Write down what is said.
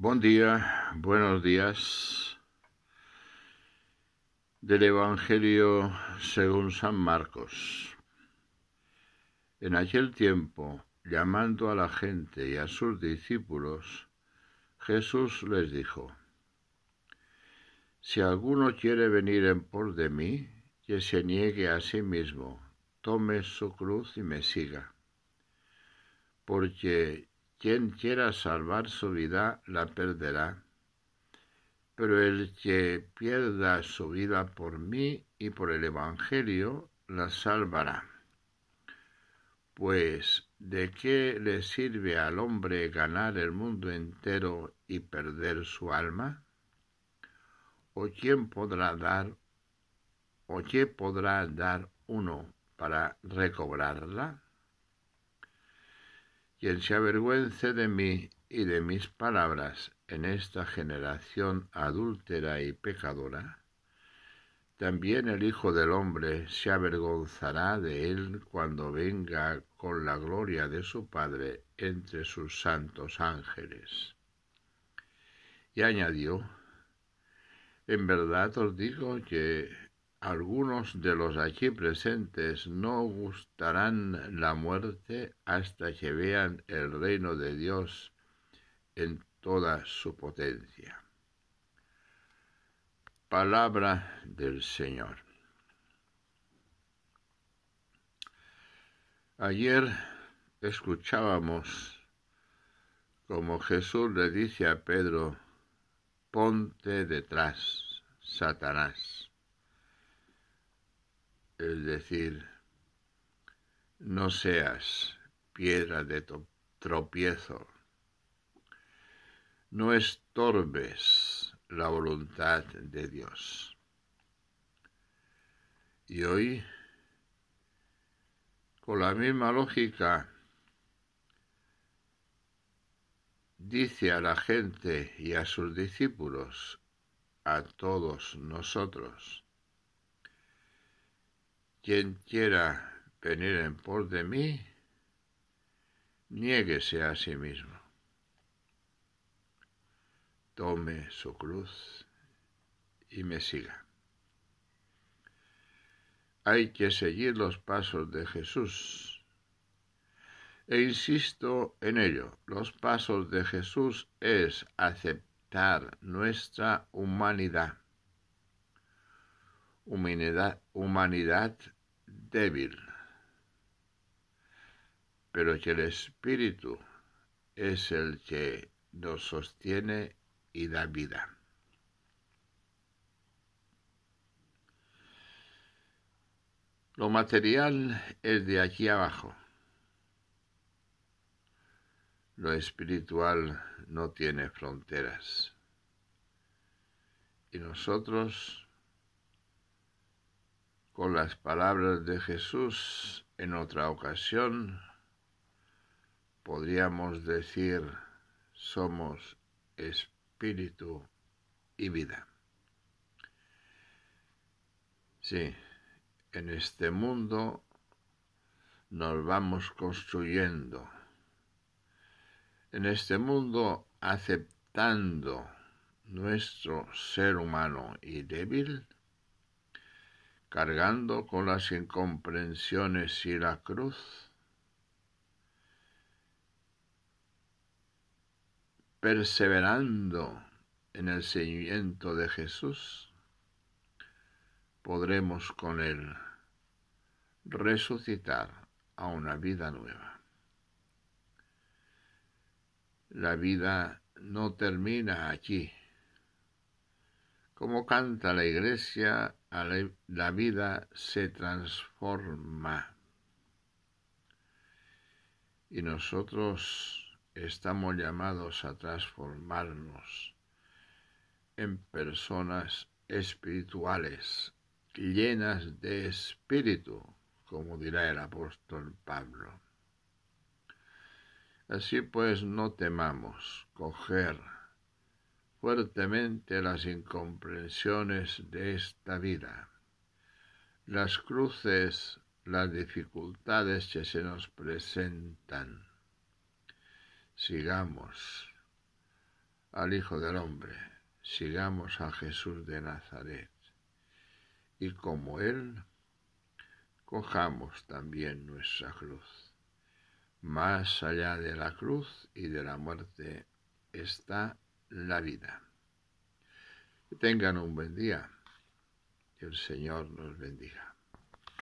Buen día, buenos días. Del Evangelio según San Marcos. En aquel tiempo, llamando a la gente y a sus discípulos, Jesús les dijo, Si alguno quiere venir en por de mí, que se niegue a sí mismo, tome su cruz y me siga, porque quien quiera salvar su vida, la perderá. Pero el que pierda su vida por mí y por el Evangelio, la salvará. Pues, ¿de qué le sirve al hombre ganar el mundo entero y perder su alma? ¿O quién podrá dar, o qué podrá dar uno para recobrarla? quien se avergüence de mí y de mis palabras en esta generación adúltera y pecadora, también el Hijo del Hombre se avergonzará de él cuando venga con la gloria de su Padre entre sus santos ángeles. Y añadió, en verdad os digo que algunos de los aquí presentes no gustarán la muerte hasta que vean el reino de Dios en toda su potencia. Palabra del Señor. Ayer escuchábamos como Jesús le dice a Pedro, ponte detrás, Satanás es decir, no seas piedra de tropiezo, no estorbes la voluntad de Dios. Y hoy, con la misma lógica, dice a la gente y a sus discípulos, a todos nosotros, quien quiera venir en por de mí, niéguese a sí mismo. Tome su cruz y me siga. Hay que seguir los pasos de Jesús. E insisto en ello, los pasos de Jesús es aceptar nuestra humanidad. Humanidad, humanidad débil. Pero que el Espíritu es el que nos sostiene y da vida. Lo material es de aquí abajo. Lo espiritual no tiene fronteras. Y nosotros con las palabras de Jesús en otra ocasión, podríamos decir, somos espíritu y vida. Sí, en este mundo nos vamos construyendo. En este mundo aceptando nuestro ser humano y débil, cargando con las incomprensiones y la cruz, perseverando en el seguimiento de Jesús, podremos con Él resucitar a una vida nueva. La vida no termina aquí. Como canta la iglesia la vida se transforma. Y nosotros estamos llamados a transformarnos en personas espirituales, llenas de espíritu, como dirá el apóstol Pablo. Así pues, no temamos coger fuertemente las incomprensiones de esta vida, las cruces, las dificultades que se nos presentan. Sigamos al Hijo del Hombre, sigamos a Jesús de Nazaret y como Él, cojamos también nuestra cruz. Más allá de la cruz y de la muerte está la vida. Que tengan un buen día. Que el Señor nos bendiga.